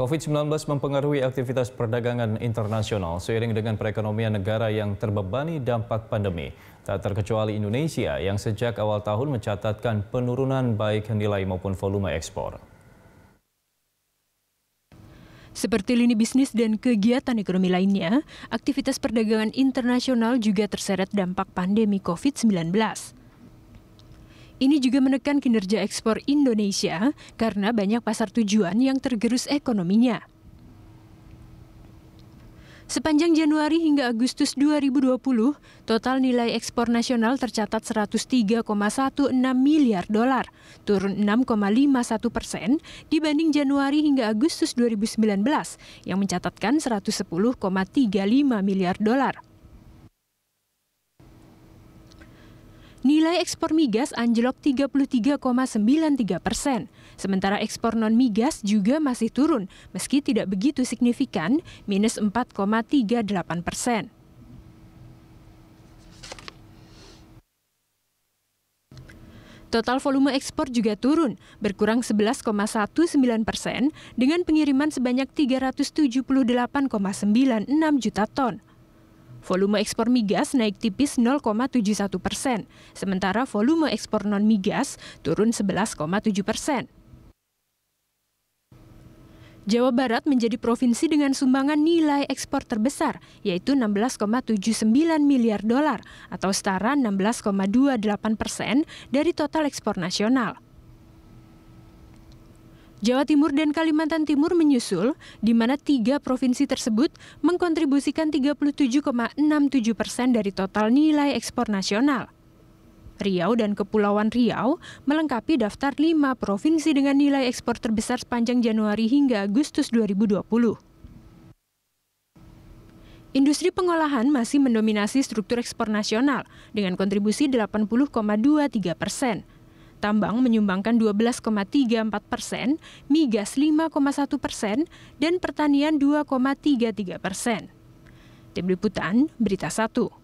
COVID-19 mempengaruhi aktivitas perdagangan internasional seiring dengan perekonomian negara yang terbebani dampak pandemi. Tak terkecuali Indonesia yang sejak awal tahun mencatatkan penurunan baik nilai maupun volume ekspor. Seperti lini bisnis dan kegiatan ekonomi lainnya, aktivitas perdagangan internasional juga terseret dampak pandemi COVID-19. Ini juga menekan kinerja ekspor Indonesia karena banyak pasar tujuan yang tergerus ekonominya. Sepanjang Januari hingga Agustus 2020, total nilai ekspor nasional tercatat 103,16 miliar dolar, turun 6,51 persen dibanding Januari hingga Agustus 2019 yang mencatatkan 110,35 miliar dolar. Nilai ekspor migas anjlok 33,93 persen, sementara ekspor non-migas juga masih turun, meski tidak begitu signifikan, minus 4,38 persen. Total volume ekspor juga turun, berkurang 11,19 persen dengan pengiriman sebanyak 378,96 juta ton. Volume ekspor migas naik tipis 0,71 persen, sementara volume ekspor non-migas turun 11,7 persen. Jawa Barat menjadi provinsi dengan sumbangan nilai ekspor terbesar, yaitu 16,79 miliar dolar atau setara 16,28 persen dari total ekspor nasional. Jawa Timur dan Kalimantan Timur menyusul, di mana tiga provinsi tersebut mengkontribusikan 37,67 persen dari total nilai ekspor nasional. Riau dan Kepulauan Riau melengkapi daftar lima provinsi dengan nilai ekspor terbesar sepanjang Januari hingga Agustus 2020. Industri pengolahan masih mendominasi struktur ekspor nasional dengan kontribusi 80,23 persen tambang menyumbangkan 12,34 persen, migas 5,1 persen, dan pertanian 2,33 persen. Tim Liputan, Berita 1.